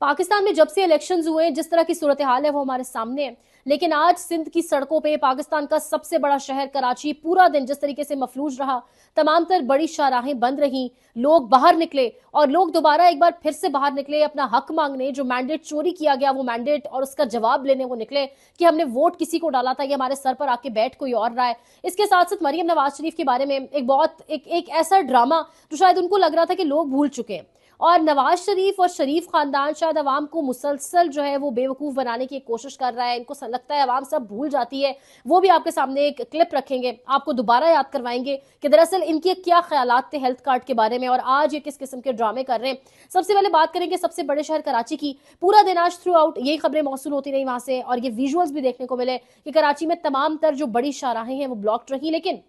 पाकिस्तान में जब से इलेक्शन हुए जिस तरह की सूरत हाल है वो हमारे सामने है लेकिन आज सिंध की सड़कों पे पाकिस्तान का सबसे बड़ा शहर कराची पूरा दिन जिस तरीके से मफलूज रहा तमाम तर बड़ी शाहराहें बंद रहीं लोग बाहर निकले और लोग दोबारा एक बार फिर से बाहर निकले अपना हक मांगने जो मैंडेट चोरी किया गया वो मैंडेट और उसका जवाब लेने वो निकले कि हमने वोट किसी को डाला था ये हमारे सर पर आके बैठ कोई और रहा है इसके साथ साथ मरियम नवाज शरीफ के बारे में एक बहुत एक, एक ऐसा ड्रामा जो शायद उनको लग रहा था कि लोग भूल चुके हैं और नवाज शरीफ और शरीफ खानदान शायद आवाम को मुसलसल जो है वो बेवकूफ़ बनाने की कोशिश कर रहा है इनको लगता है आवाम सब भूल जाती है वो भी आपके सामने एक क्लिप रखेंगे आपको दोबारा याद करवाएंगे कि दरअसल इनके क्या ख्याल थे हेल्थ कार्ड के बारे में और आज ये किस किस्म के ड्रामे कर रहे हैं सबसे पहले बात करेंगे सबसे बड़े शहर कराची की पूरा दिन आज थ्रू आउट यही खबरें मौसू होती रही वहां से और ये विजुअल्स भी देखने को मिले कि कराची में तमाम तर जो बड़ी शाराहें हैं वो ब्लॉक्ड रही लेकिन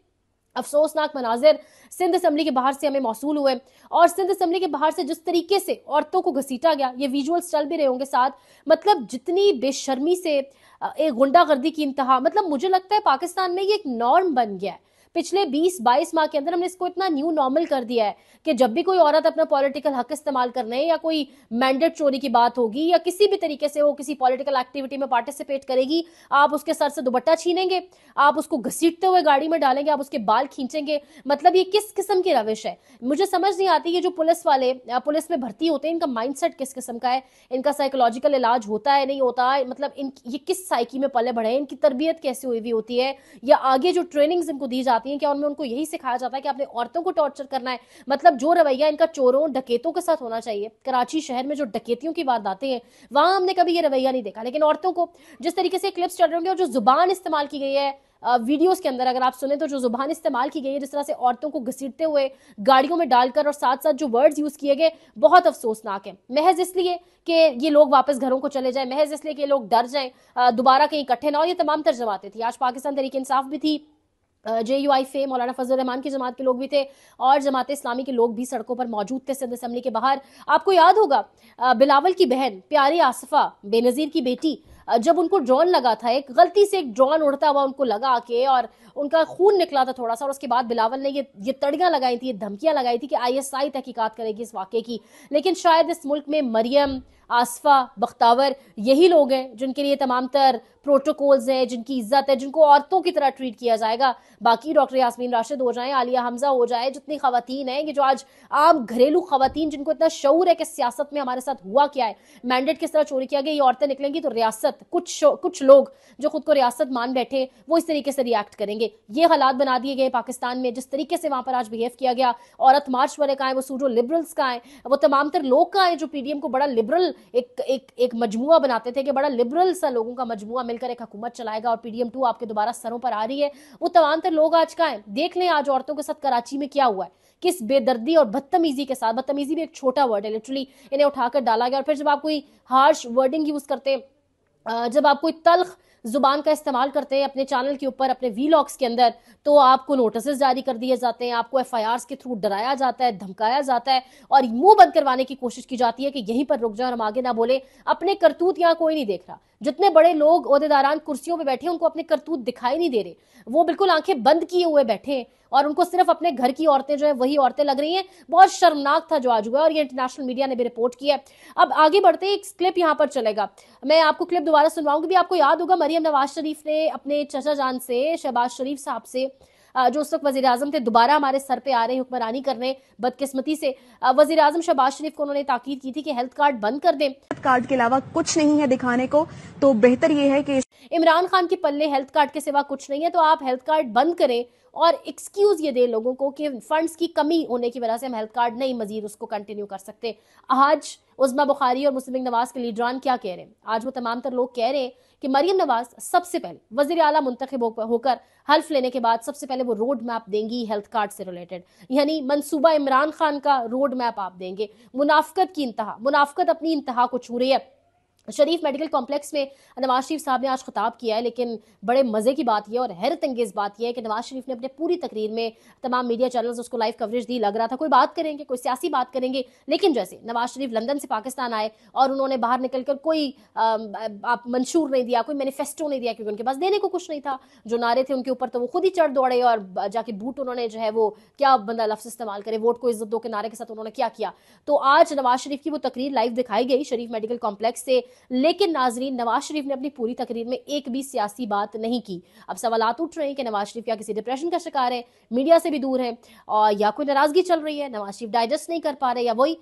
अफसोसनाक मनाजिर सिंध असम्बली के बाहर से हमें मौसू हुए और सिंध असम्बली के बाहर से जिस तरीके से औरतों को घसीटा गया ये विजुअल्स चल भी रहे होंगे साथ मतलब जितनी बेशर्मी से एक गुंडागर्दी की इंतहा मतलब मुझे लगता है पाकिस्तान में ये एक नॉर्म बन गया है पिछले 20-22 माह के अंदर हमने इसको इतना न्यू नॉर्मल कर दिया है कि जब भी कोई औरत अपना पॉलिटिकल हक इस्तेमाल करने या कोई मैंडेट चोरी की बात होगी या किसी भी तरीके से वो किसी पॉलिटिकल एक्टिविटी में पार्टिसिपेट करेगी आप उसके सर से दुबट्टा छीनेंगे आप उसको घसीटते हुए गाड़ी में डालेंगे आप उसके बाल खींचेंगे मतलब ये किस किस्म की रविश है मुझे समझ नहीं आती ये जो पुलिस वाले पुलिस में भर्ती होते हैं इनका माइंड किस किस्म का है इनका साइकोलॉजिकल इलाज होता है नहीं होता है मतलब इन ये किस साइकी में पले बढ़े इनकी तरबियत कैसे हुई हुई होती है या आगे जो ट्रेनिंग्स इनको दी जाती जाती हैं क्या उनमें उनको यही सिखाया जाता है कि आपने औरतों को टॉर्चर करना है मतलब जो रवैया इनका चोरों डकेतों के साथ होना चाहिए कराची शहर में जो डकेतियों की वारदातें हैं वहां हमने कभी ये रवैया नहीं देखा लेकिन औरतों को जिस तरीके से क्लिप्स चल रहे होंगे और जो जुबान इस्तेमाल की गई है वीडियोस के अंदर अगर आप सुने तो जो जुबान इस्तेमाल की गई है जिस तरह से औरतों को घसीटते हुए गाड़ियों में डालकर और साथ साथ जो वर्ड्स यूज किए गए बहुत अफसोसनाक है महज इसलिए कि ये लोग वापस घरों को चले जाएं महज इसलिए कि ये लोग डर जाएं दोबारा कहीं इकट्ठे ना हो ये तमाम तर जमाते थी आज पाकिस्तान तरीके इंसाफ भी थी जे यू आई फे मौलाना फजल रहमान की जमात के लोग भी थे और जमात इस्लामी के लोग भी सड़कों पर मौजूद थे सिंध असम्बली के बाहर आपको याद होगा बिलावल की बहन प्यारी आसफ़ा बेनज़ीर की बेटी जब उनको ड्रोन लगा था एक गलती से एक ड्रोन उड़ता हुआ उनको लगा के और उनका खून निकला था थोड़ा सा और उसके बाद बिलावल ने ये ये तड़ियां लगाई थी ये धमकियां लगाई थी कि आईएसआई तहकीकात करेगी इस वाक्य की लेकिन शायद इस मुल्क में मरियम आसफा बख्तावर यही लोग हैं जिनके लिए तमाम तर प्रोटोकॉल्स हैं जिनकी इज्जत है जिनको औरतों की तरह ट्रीट किया जाएगा बाकी डॉक्टर यासमीन राशिद हो जाएं आलिया हमजा हो जाए जितनी खातन हैं कि जो आज आम घरेलू खातन जिनको इतना शौर है कि सियासत में हमारे साथ हुआ क्या है मैंडेट किस तरह चोरी किया गया ये औरतें निकलेंगी तो रियासत रियासत कुछ कुछ लोग जो खुद को रियासत मान बैठे वो इस तरीके से रिएक्ट करेंगे ये हालात बना दिए गए पाकिस्तान में जिस तरीके से वहां पर आज बिहेव किया गया औरत मार्च वाले का है वो सूडो लिबरल्स का है वो तमाम तर लोग का है जो पीडीएम को बड़ा लिबरल एक एक एक मजमुआ बनाते थे कि बड़ा लिबरल सा लोगों का मजमुआ मिलकर एक हकूमत चलाएगा और पीडीएम टू आपके दोबारा सरों पर आ रही है वो तमाम तर लोग आज का है देख लें आज औरतों के साथ कराची में क्या हुआ है किस बेदर्दी और बदतमीजी के साथ बदतमीजी भी एक छोटा वर्ड है लिटरली इन्हें उठाकर डाला गया और फिर जब आप कोई हार्श वर्डिंग यूज करते हैं जब आप कोई तल्ख जुबान का इस्तेमाल करते हैं अपने चैनल के ऊपर अपने वीलॉग्स के अंदर तो आपको नोटिस जारी कर दिए जाते हैं आपको एफ के थ्रू डराया जाता है धमकाया जाता है और मुंह बंद करवाने की कोशिश की जाती है कि यहीं पर रुक जाए और हम आगे ना बोले अपने करतूत यहाँ कोई नहीं देख रहा जितने बड़े लोग अहदेदारान कुर्सियों पर बैठे उनको अपने करतूत दिखाई नहीं दे रहे वो बिल्कुल आंखें बंद किए हुए बैठे हैं और उनको सिर्फ अपने घर की औरतें जो है वही औरतें लग रही हैं बहुत शर्मनाक था जो आज हुआ और ये इंटरनेशनल मीडिया ने भी रिपोर्ट किया है अब आगे बढ़ते एक क्लिप यहाँ पर चलेगा मैं आपको क्लिप दोबारा सुनवाऊंगी भी आपको याद होगा मरियम नवाज शरीफ ने अपने चचा जान से शहबाज शरीफ साहब से जो उस वक्त वजी अजम थे दोबारा हमारे सर पर आ रहे हैं हुक्मरानी करने बदकिस्मती से वजी अजम शहबाज शरीफ को उन्होंने ताकीद की थी कि हेल्थ कार्ड बंद कर दें कार्ड के अलावा कुछ नहीं है दिखाने को तो बेहतर ये है कि इमरान खान के पल्ले हेल्थ कार्ड के सिवा कुछ नहीं है तो आप हेल्थ कार्ड बंद करें और एक्सक्यूज ये दें लोगों को कि फंड्स की कमी होने की वजह से हम हेल्थ कार्ड नहीं मजीद उसको कंटिन्यू कर सकते आज उजमा बुखारी और मुस्लिम नवाज के लीडरान क्या कह रहे हैं आज वो तमाम तर लोग कह रहे हैं कि मरियम नवाज सबसे पहले वजी अला मुंतब होकर हल्फ लेने के बाद सबसे पहले वो रोड मैप देंगी हेल्थ कार्ड से रिलेटेड यानी मनसूबा इमरान खान का रोड मैप आप देंगे मुनाफ्त की इंतहा मुनाफ्त अपनी इंतहा को छू रही है शरीफ मेडिकल कॉम्प्लेक्स में नवाज शरीफ साहब ने आज खिताब किया है लेकिन बड़े मज़े की बात यह और हैरत अंगेज़ बात यह है कि नवाज शरीफ ने अपने पूरी तकरीर में तमाम मीडिया चैनल्स उसको लाइव कवरेज दी लग रहा था कोई बात करेंगे कोई सियासी बात करेंगे लेकिन जैसे नवाज शरीफ लंदन से पाकिस्तान आए और उन्होंने बाहर निकल कर कोई आप मंशूर नहीं दिया कोई मैनिफेस्टो नहीं दिया क्योंकि उनके पास देने को कुछ नहीं था जो नारे थे उनके ऊपर तो वो खुद ही चढ़ दौड़े और जाके बूट उन्होंने जो है वो क्या बंदा लफ्ज़ इस्तेमाल करे वोट को इज्जत दो के नारे के साथ उन्होंने क्या किया तो आज नवाज शरीफ की वो तकरीर लाइव दिखाई गई शरीफ मेडिकल कॉम्प्लेक्स से लेकिन नाजरीन नवाज शरीफ ने अपनी पूरी तकरीर में एक भी सियासी बात नहीं की अब सवाल उठ रहे हैं कि नवाज शरीफ क्या किसी डिप्रेशन का शिकार है मीडिया से भी दूर है और या कोई नाराजगी चल रही है नवाज शरीफ डाइजेस्ट नहीं कर पा रहे या वही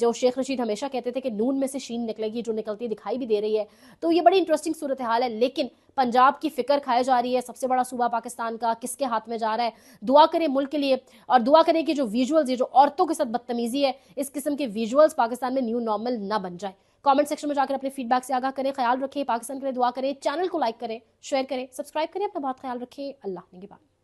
जो शेख रशीद हमेशा कहते थे कि नून में से शीन निकलेगी जो निकलती दिखाई भी दे रही है तो ये बड़ी इंटरेस्टिंग सूरत हाल है लेकिन पंजाब की फिक्र खाई जा रही है सबसे बड़ा सूबा पाकिस्तान का किसके हाथ में जा रहा है दुआ करें मुल्क के लिए और दुआ करें कि जो विजुअल्स ये जो औरतों के साथ बदतमीजी है इस किस्म के विजुअल्स पाकिस्तान में न्यू नॉर्मल ना बन जाए कमेंट सेक्शन में जाकर अपने फीडबैक से आगाह करें ख्याल रखें पाकिस्तान के लिए दुआ करें चैनल को लाइक करें शेयर करें सब्सक्राइब करें अपना बहुत ख्याल रखें अल्लाह ने बात